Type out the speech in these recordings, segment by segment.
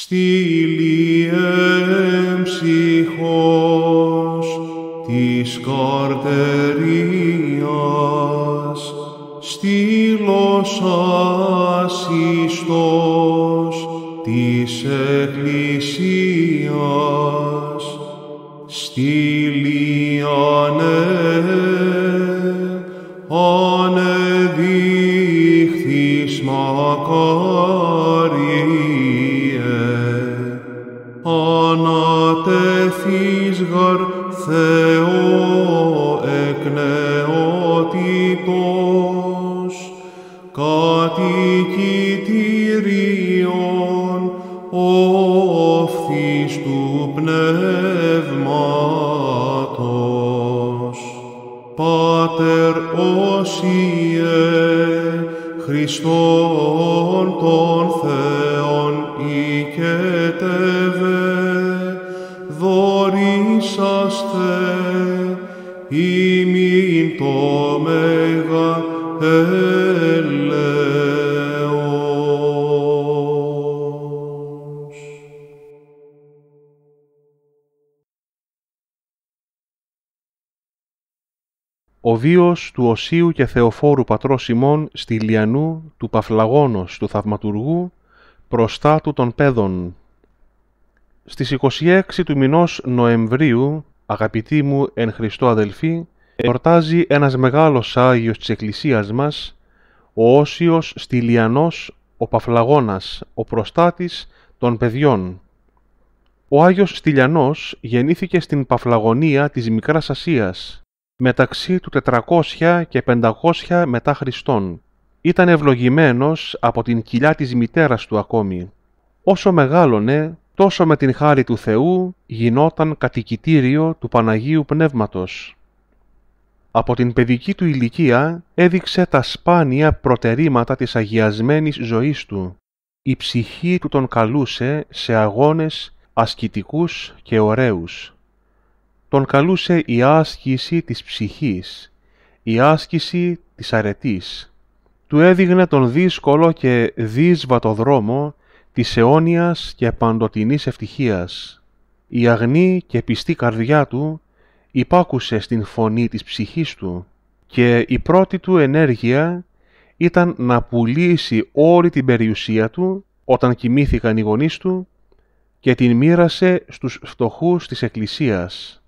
στήλη ψυχός της καρτερίας, στήλος ασυστός της εκκλησίας. γαρ Θεό εκ νεότυπος, κατοικητήριον οφθής του πνεύματος. Πάτερ όσιε Χριστός Ο Βίος του Οσίου και Θεοφόρου Πατρός Σιμών στη Λιανού του Παφλαγόνος του Θαυματουργού προστά του των πέδων. Στις 26 του μηνός Νοεμβρίου, αγαπητοί μου εν Χριστώ αδελφοί, εορτάζει ένας μεγάλος Άγιος της Εκκλησίας μας, ο Όσιος Στυλιανός ο Παφλαγώνας, ο προστάτης των παιδιών. Ο Άγιος Στυλιανός γεννήθηκε στην Παφλαγωνία της Μικράς Ασίας, μεταξύ του 400 και 500 μετά Χριστόν. Ήταν ευλογημένος από την κοιλιά της μητέρας του ακόμη. Όσο μεγάλωνε, τόσο με την χάρη του Θεού γινόταν κατοικητήριο του Παναγίου Πνεύματος από την παιδική του ηλικία έδειξε τα σπάνια προτερήματα της αγιασμένης ζωής του. Η ψυχή του τον καλούσε σε αγώνες ασκητικούς και ωραίους. Τον καλούσε η άσκηση της ψυχής, η άσκηση της αρετής. Του έδειγνε τον δύσκολο και δύσβατο δρόμο της αιώνιας και παντοτινής ευτυχίας. Η αγνή και πιστή καρδιά του υπάκουσε στην φωνή της ψυχής του και η πρώτη του ενέργεια ήταν να πουλήσει όλη την περιουσία του όταν κοιμήθηκαν οι γονείς του και την μοίρασε στους φτωχούς της Εκκλησίας.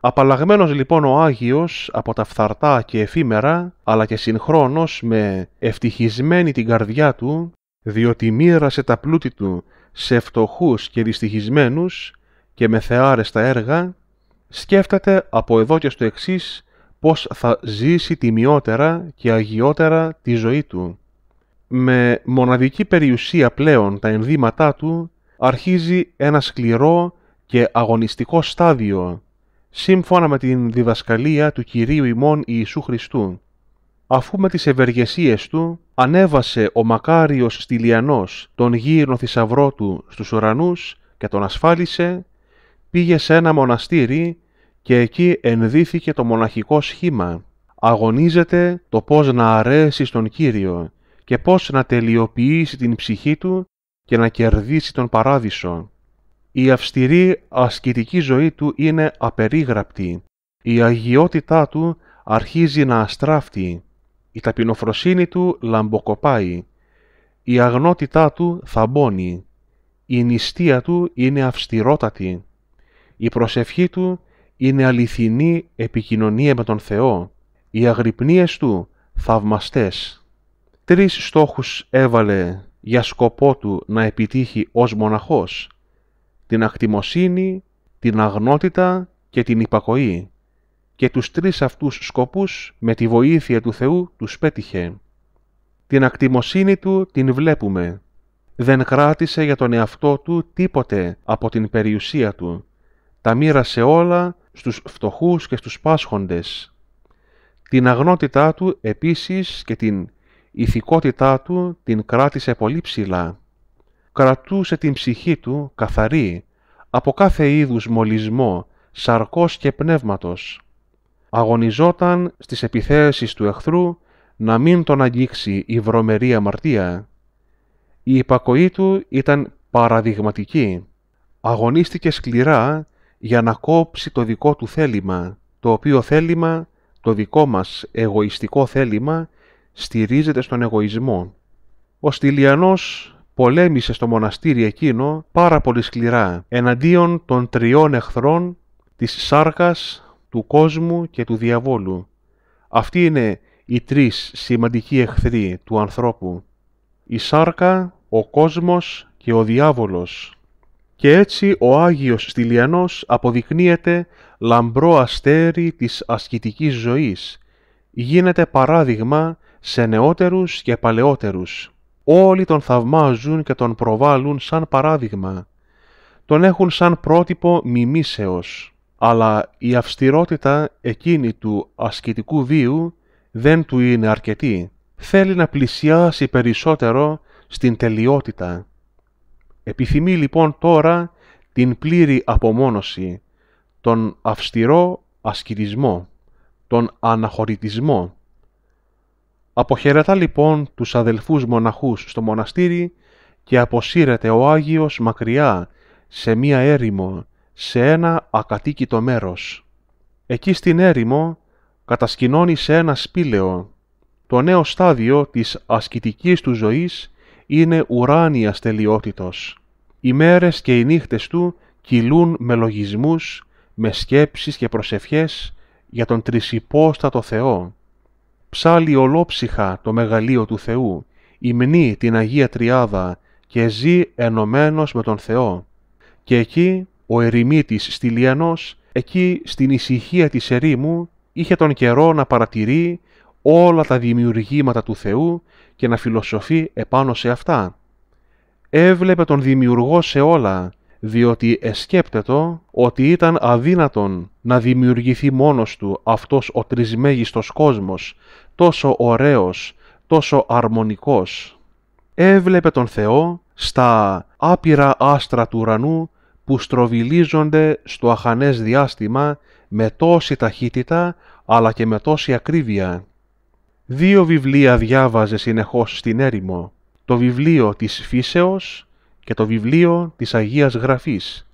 Απαλλαγμένος λοιπόν ο Άγιος από τα φθαρτά και εφήμερα, αλλά και συγχρόνως με ευτυχισμένη την καρδιά του, διότι μοίρασε τα πλούτη του σε φτωχούς και δυστυχισμένους και με θεάρεστα έργα, σκέφτεται από εδώ και στο εξής πώς θα ζήσει τιμιότερα και αγιότερα τη ζωή του. Με μοναδική περιουσία πλέον τα ενδύματά του αρχίζει ένα σκληρό και αγωνιστικό στάδιο, σύμφωνα με την διδασκαλία του Κυρίου ημών Ιησού Χριστού. Αφού με τις ευεργεσίες του ανέβασε ο μακάριος στυλιανός τον γύρνο θησαυρό του στους ουρανούς και τον ασφάλισε, πήγε σε ένα μοναστήρι και εκεί ενδύθηκε το μοναχικό σχήμα. Αγωνίζεται το πώς να αρέσει στον Κύριο και πώς να τελειοποιήσει την ψυχή του και να κερδίσει τον παράδεισο. Η αυστηρή ασκητική ζωή του είναι απερίγραπτη. Η αγιότητά του αρχίζει να αστράφτει. Η ταπεινοφροσύνη του λαμποκοπάει. Η αγνότητά του θαμπώνει. Η νηστεία του είναι αυστηρότατη. Η προσευχή του είναι αληθινή επικοινωνία με τον Θεό, οι αγρυπνίες του θαυμαστές. Τρεις στόχους έβαλε για σκοπό του να επιτύχει ως μοναχός, την ακτιμοσύνη, την αγνότητα και την υπακοή και τους τρεις αυτούς σκοπούς με τη βοήθεια του Θεού τους πέτυχε. Την ακτιμοσύνη του την βλέπουμε. Δεν κράτησε για τον εαυτό του τίποτε από την περιουσία του τα μοίρασε όλα στους φτωχούς και στους πάσχοντες. Την αγνότητά του επίσης και την ηθικότητά του την κράτησε πολύ ψηλά. Κρατούσε την ψυχή του καθαρή από κάθε είδους μολυσμό, σαρκός και πνεύματος. Αγωνιζόταν στις επιθέσεις του εχθρού να μην τον αγγίξει η βρωμερή αμαρτία. Η υπακοή του ήταν παραδειγματική. Αγωνίστηκε σκληρά για να κόψει το δικό του θέλημα, το οποίο θέλημα, το δικό μας εγωιστικό θέλημα, στηρίζεται στον εγωισμό. Ο Στυλιανός πολέμησε στο μοναστήρι εκείνο πάρα πολύ σκληρά εναντίον των τριών εχθρών της σάρκας, του κόσμου και του διαβόλου. Αυτοί είναι οι τρεις σημαντικοί εχθροί του ανθρώπου. Η σάρκα, ο κόσμος και ο διάβολος. Και έτσι ο Άγιος Στυλιανός αποδεικνύεται λαμπρό αστέρι της ασκητικής ζωής, γίνεται παράδειγμα σε νεότερους και παλαιότερους. Όλοι τον θαυμάζουν και τον προβάλλουν σαν παράδειγμα. Τον έχουν σαν πρότυπο μιμήσεως. Αλλά η αυστηρότητα εκείνη του ασκητικού βίου δεν του είναι αρκετή. Θέλει να πλησιάσει περισσότερο στην τελειότητα. Επιθυμεί λοιπόν τώρα την πλήρη απομόνωση, τον αυστηρό ασκητισμό, τον αναχωρητισμό. Αποχαιρετά λοιπόν τους αδελφούς μοναχούς στο μοναστήρι και αποσύρεται ο Άγιος μακριά, σε μία έρημο, σε ένα ακατοίκητο μέρος. Εκεί στην έρημο κατασκηνώνει σε ένα σπήλαιο, το νέο στάδιο της ασκητικής του ζωής είναι ουράνια τελειότητος. Οι μέρες και οι νύχτες του κυλούν με λογισμούς, με σκέψεις και προσευχές για τον τρισυπόστατο Θεό. Ψάλει ολόψυχα το μεγαλείο του Θεού, υμνεί την Αγία Τριάδα και ζει ενωμένος με τον Θεό. Και εκεί ο ερημίτης Στυλιανός, εκεί στην ησυχία της ερήμου, είχε τον καιρό να παρατηρεί όλα τα δημιουργήματα του Θεού και να φιλοσοφεί επάνω σε αυτά. Έβλεπε τον δημιουργό σε όλα, διότι εσκέπτετο ότι ήταν αδύνατον να δημιουργηθεί μόνος του αυτός ο τρισμέγιστος κόσμος, τόσο ωραίος, τόσο αρμονικός. Έβλεπε τον Θεό στα άπειρα άστρα του ουρανού που στροβιλίζονται στο αχανές διάστημα με τόση ταχύτητα αλλά και με τόση ακρίβεια Δύο βιβλία διάβαζε συνεχώς στην έρημο, το βιβλίο της Φύσεως και το βιβλίο της Αγίας Γραφής.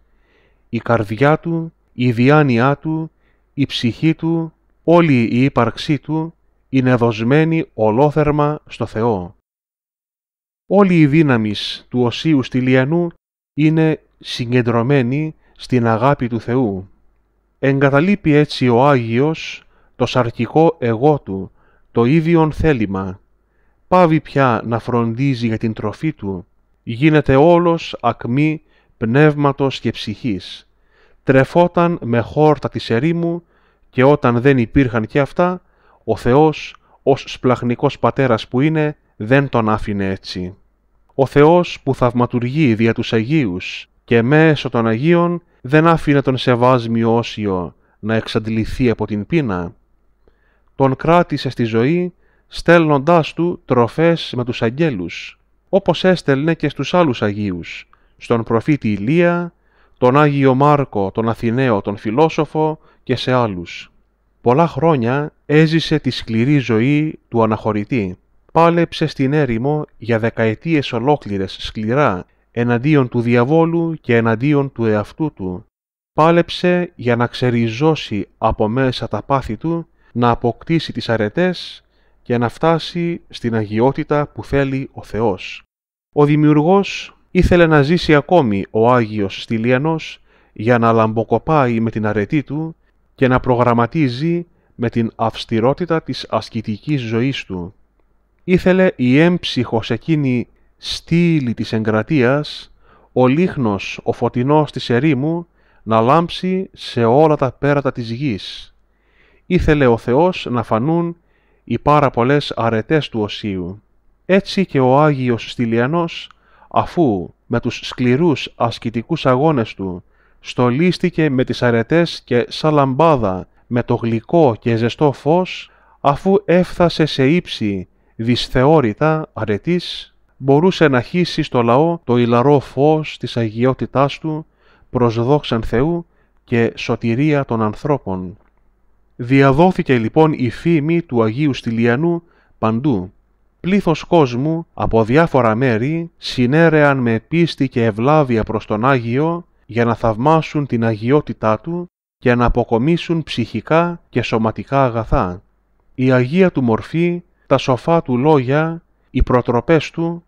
Η καρδιά του, η διάνοιά του, η ψυχή του, όλη η ύπαρξή του είναι δοσμένη ολόθερμα στο Θεό. Όλη η δύναμης του Οσίου Στυλιανού είναι συγκεντρωμένη στην αγάπη του Θεού. Εγκαταλείπει έτσι ο Άγιος το σαρκικό εγώ του, το ίδιον θέλημα. Πάβει πια να φροντίζει για την τροφή του, γίνεται όλος ακμή πνεύματος και ψυχής. Τρεφόταν με χόρτα της ερήμου και όταν δεν υπήρχαν και αυτά, ο Θεός ως σπλαχνικός πατέρας που είναι δεν τον άφηνε έτσι. Ο Θεός που θαυματουργεί δια τους Αγίους και μέσω των Αγίων δεν άφηνε τον σεβάσμιο όσιο να εξαντληθεί από την πείνα, τον κράτησε στη ζωή στέλνοντάς του τροφές με τους αγγέλους, όπως έστελνε και στους άλλους Αγίους, στον προφήτη Ηλία, τον Άγιο Μάρκο, τον Αθηναίο, τον φιλόσοφο και σε άλλους. Πολλά χρόνια έζησε τη σκληρή ζωή του αναχωρητή. Πάλεψε στην έρημο για δεκαετίες ολόκληρες σκληρά εναντίον του διαβόλου και εναντίον του εαυτού του. Πάλεψε για να ξεριζώσει από μέσα τα πάθη του να αποκτήσει τις αρετές και να φτάσει στην αγιότητα που θέλει ο Θεός. Ο Δημιουργός ήθελε να ζήσει ακόμη ο Άγιος Στυλιανός για να λαμποκοπάει με την αρετή του και να προγραμματίζει με την αυστηρότητα της ασκητικής ζωής του. Ήθελε η έμψυχος εκείνη στήλη της εγκρατείας, ο λίχνος, ο φωτεινός της ερήμου, να λάμψει σε όλα τα πέρατα της γης ήθελε ο Θεός να φανούν οι πάρα πολλές αρετές του οσίου. Έτσι και ο Άγιος Στυλιανός, αφού με τους σκληρούς ασκητικούς αγώνες του στολίστηκε με τις αρετές και σαλαμπάδα με το γλυκό και ζεστό φως, αφού έφτασε σε ύψη δυσθεώρητα αρετής, μπορούσε να χύσει στο λαό το ηλαρό φως της αγιότητάς του προς δόξαν Θεού και σωτηρία των ανθρώπων. Διαδόθηκε λοιπόν η φήμη του Αγίου Στυλιανού παντού. Πλήθος κόσμου από διάφορα μέρη συνέρεαν με πίστη και ευλάβεια προς τον Άγιο για να θαυμάσουν την αγιότητά του και να αποκομίσουν ψυχικά και σωματικά αγαθά. Η Αγία του μορφή, τα σοφά του λόγια, οι προτροπές του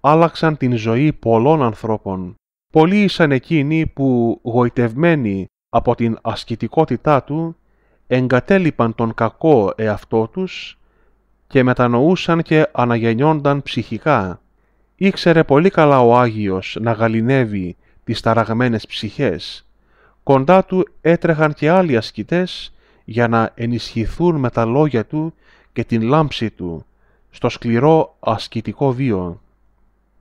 άλλαξαν την ζωή πολλών ανθρώπων. Πολλοί ήσαν εκείνοι που, γοητευμένοι από την ασκητικότητά του, εγκατέλειπαν τον κακό εαυτό τους και μετανοούσαν και αναγεννιόνταν ψυχικά. Ήξερε πολύ καλά ο Άγιος να γαλινεύει τις ταραγμένες ψυχές. Κοντά του έτρεχαν και άλλοι ασκητές για να ενισχυθούν με τα λόγια του και την λάμψη του στο σκληρό ασκητικό βίο.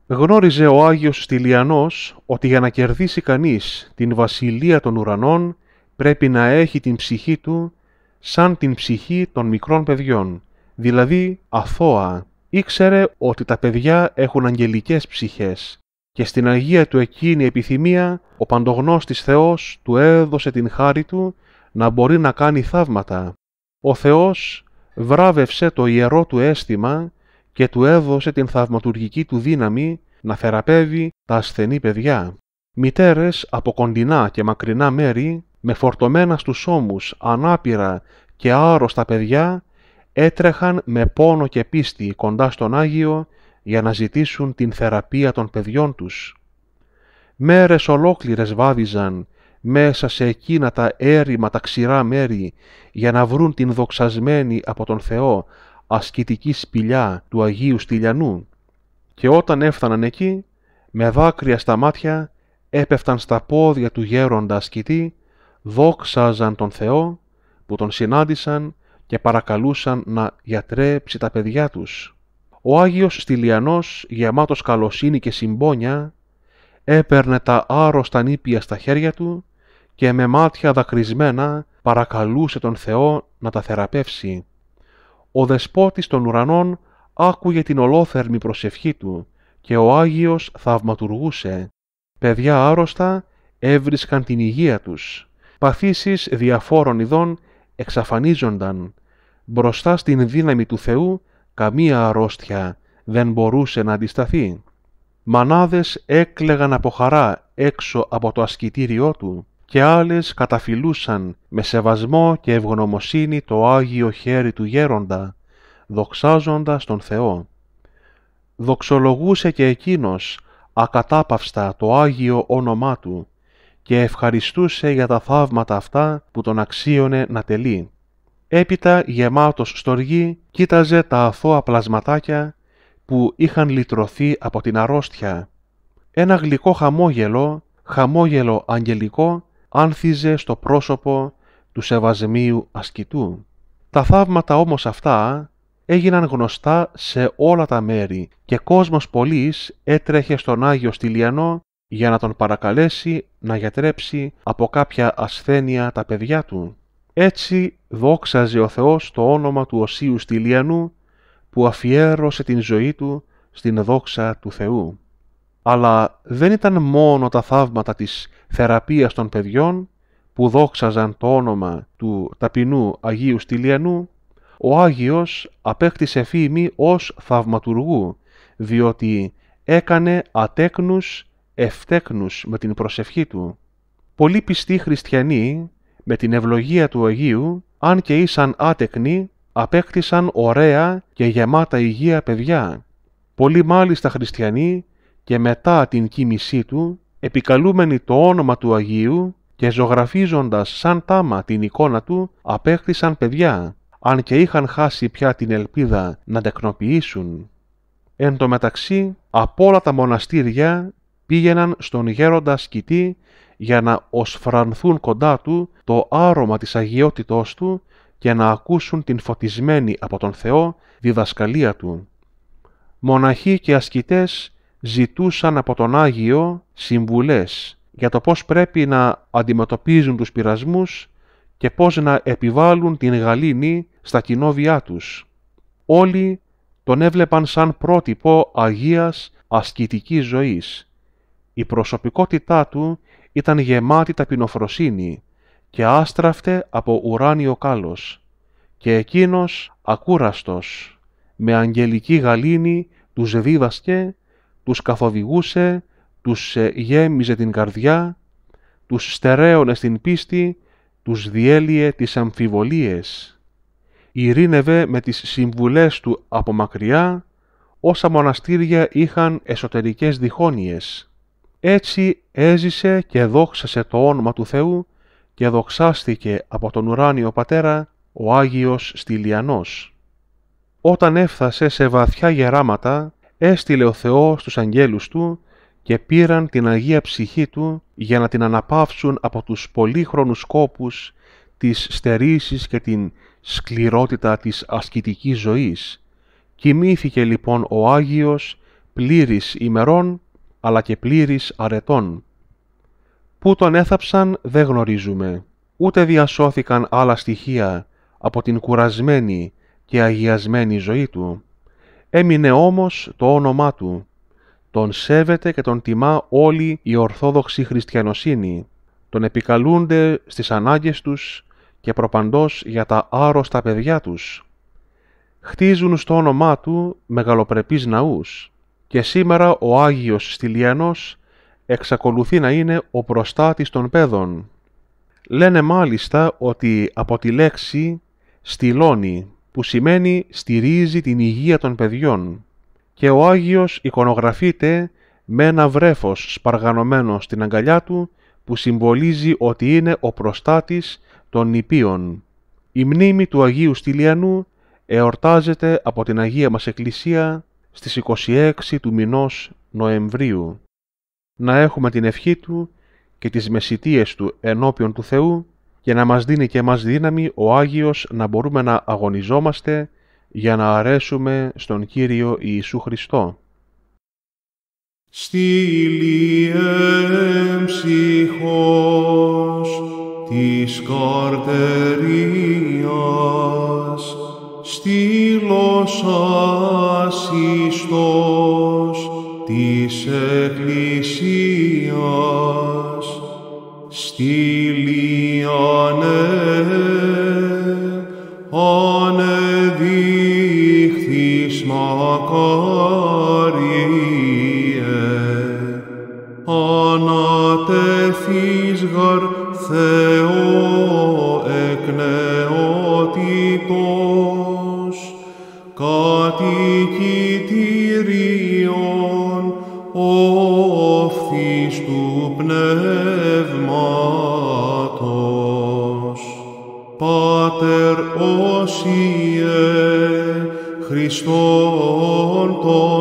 Γνώριζε ο Άγιος Στυλιανός ότι για να κερδίσει κανείς την βασιλεία των ουρανών πρέπει να έχει την ψυχή του σαν την ψυχή των μικρών παιδιών, δηλαδή αθώα. Ήξερε ότι τα παιδιά έχουν αγγελικές ψυχές και στην Αγία του εκείνη επιθυμία ο παντογνώστης Θεός του έδωσε την χάρη του να μπορεί να κάνει θαύματα. Ο Θεός βράβευσε το ιερό του αίσθημα και του έδωσε την θαυματουργική του δύναμη να θεραπεύει τα ασθενή παιδιά. Μητέρες από κοντινά και μακρινά μέρη με φορτωμένα στους ώμους, ανάπηρα και άρρωστα παιδιά, έτρεχαν με πόνο και πίστη κοντά στον Άγιο για να ζητήσουν την θεραπεία των παιδιών τους. Μέρες ολόκληρες βάδιζαν μέσα σε εκείνα τα έρημα τα ξηρά μέρη για να βρουν την δοξασμένη από τον Θεό ασκητική σπηλιά του Αγίου Στυλιανού και όταν έφταναν εκεί με δάκρυα στα μάτια έπεφταν στα πόδια του γέροντα ασκητή δόξαζαν τον Θεό που τον συνάντησαν και παρακαλούσαν να γιατρέψει τα παιδιά τους. Ο Άγιος Στυλιανός, γεμάτος καλοσύνη και συμπόνια, έπαιρνε τα άρρωστα νήπια στα χέρια του και με μάτια δακρυσμένα παρακαλούσε τον Θεό να τα θεραπεύσει. Ο δεσπότης των ουρανών άκουγε την ολόθερμη προσευχή του και ο Άγιος θαυματουργούσε. Παιδιά άρρωστα έβρισκαν την υγεία τους παθήσεις διαφόρων ειδών εξαφανίζονταν. Μπροστά στην δύναμη του Θεού καμία αρρώστια δεν μπορούσε να αντισταθεί. Μανάδες έκλεγαν από χαρά έξω από το ασκητήριό του και άλλες καταφυλούσαν με σεβασμό και ευγνωμοσύνη το Άγιο χέρι του γέροντα, δοξάζοντας τον Θεό. Δοξολογούσε και εκείνος ακατάπαυστα το Άγιο όνομά του και ευχαριστούσε για τα θαύματα αυτά που τον αξίωνε να τελεί. Έπειτα γεμάτος στοργή κοίταζε τα αθώα πλασματάκια που είχαν λυτρωθεί από την αρρώστια. Ένα γλυκό χαμόγελο, χαμόγελο αγγελικό, άνθιζε στο πρόσωπο του σεβασμίου ασκητού. Τα θαύματα όμως αυτά έγιναν γνωστά σε όλα τα μέρη και κόσμος πολλής έτρεχε στον Άγιο Στυλιανό για να τον παρακαλέσει να γιατρέψει από κάποια ασθένεια τα παιδιά του. Έτσι δόξαζε ο Θεός το όνομα του Οσίου Στυλιανού που αφιέρωσε την ζωή του στην δόξα του Θεού. Αλλά δεν ήταν μόνο τα θαύματα της θεραπείας των παιδιών που δόξαζαν το όνομα του ταπεινού Αγίου Στυλιανού, ο Άγιος απέκτησε φήμη ως θαυματουργού, διότι έκανε ατέκνους ευτέκνους με την προσευχή του. Πολλοί πιστοί χριστιανοί, με την ευλογία του Αγίου, αν και ήσαν άτεκνοι, απέκτησαν ωραία και γεμάτα υγεία παιδιά. Πολλοί μάλιστα χριστιανοί και μετά την κοίμησή του, επικαλούμενοι το όνομα του Αγίου και ζωγραφίζοντας σαν τάμα την εικόνα του, απέκτησαν παιδιά, αν και είχαν χάσει πια την ελπίδα να τεκνοποιήσουν. Εν τω μεταξύ, από όλα τα μοναστήρια πήγαιναν στον γέροντα σκητή για να οσφρανθούν κοντά του το άρωμα της αγιότητός του και να ακούσουν την φωτισμένη από τον Θεό διδασκαλία του. Μοναχοί και ασκητές ζητούσαν από τον Άγιο συμβουλές για το πώς πρέπει να αντιμετωπίζουν τους πειρασμούς και πώς να επιβάλλουν την γαλήνη στα κοινόβια τους. Όλοι τον έβλεπαν σαν πρότυπο Αγίας ασκητικής ζωής η προσωπικότητά του ήταν γεμάτη ταπεινοφροσύνη και άστραφτε από ουράνιο κάλος και εκείνος ακούραστος με αγγελική γαλήνη τους δίδασκε, τους καθοδηγούσε, τους γέμιζε την καρδιά, τους στερέωνε στην πίστη, τους διέλυε τις αμφιβολίες. Ειρήνευε με τις συμβουλές του από μακριά, όσα μοναστήρια είχαν εσωτερικές διχόνοιες. Έτσι έζησε και δόξασε το όνομα του Θεού και δοξάστηκε από τον ουράνιο πατέρα ο Άγιος Στυλιανός. Όταν έφτασε σε βαθιά γεράματα, έστειλε ο Θεός τους αγγέλους του και πήραν την Αγία Ψυχή του για να την αναπαύσουν από τους πολύχρονους κόπους της στερήσεις και την σκληρότητα της ασκητικής ζωής. Κοιμήθηκε λοιπόν ο Άγιος πλήρης ημερών αλλά και πλήρης αρετών. Πού τον έθαψαν δεν γνωρίζουμε, ούτε διασώθηκαν άλλα στοιχεία από την κουρασμένη και αγιασμένη ζωή του. Έμεινε όμως το όνομά του. Τον σέβεται και τον τιμά όλη η Ορθόδοξη Χριστιανοσύνη. Τον επικαλούνται στις ανάγκες τους και προπαντός για τα άρρωστα παιδιά τους. Χτίζουν στο όνομά του μεγαλοπρεπείς ναούς και σήμερα ο Άγιος Στυλιανός εξακολουθεί να είναι ο προστάτης των παιδών. Λένε μάλιστα ότι από τη λέξη «στυλώνει» που σημαίνει «στηρίζει την υγεία των παιδιών» και ο Άγιος εικονογραφείται με ένα βρέφος σπαργανωμένο στην αγκαλιά του που συμβολίζει ότι είναι ο προστάτης των νηπίων. Η μνήμη του Αγίου Στυλιανού εορτάζεται από την Αγία μας Εκκλησία στις 26 του μηνός Νοεμβρίου, να έχουμε την ευχή Του και τις μεσητείες Του ενώπιον του Θεού, για να μας δίνει και μας δύναμη ο Άγιος να μπορούμε να αγωνιζόμαστε για να αρέσουμε στον Κύριο Ιησού Χριστό. Στήλη ψυχός της καρτερίας στήλος ασύστος της Εκκλησίας, στη όφθης του Πνεύματος, Πάτερ όσιε Χριστόν τον